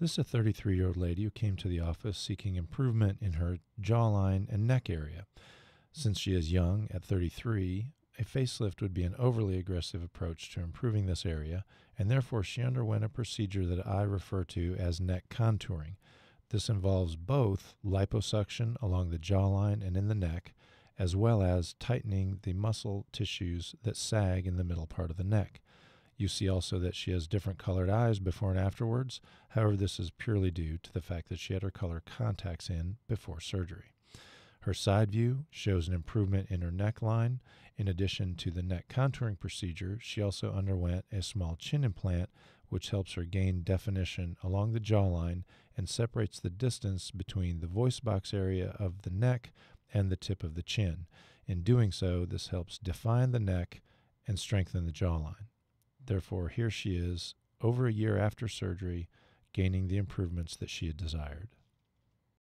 This is a 33 year old lady who came to the office seeking improvement in her jawline and neck area. Since she is young, at 33, a facelift would be an overly aggressive approach to improving this area, and therefore she underwent a procedure that I refer to as neck contouring. This involves both liposuction along the jawline and in the neck, as well as tightening the muscle tissues that sag in the middle part of the neck. You see also that she has different colored eyes before and afterwards. However, this is purely due to the fact that she had her color contacts in before surgery. Her side view shows an improvement in her neckline. In addition to the neck contouring procedure, she also underwent a small chin implant, which helps her gain definition along the jawline and separates the distance between the voice box area of the neck and the tip of the chin. In doing so, this helps define the neck and strengthen the jawline. Therefore, here she is, over a year after surgery, gaining the improvements that she had desired.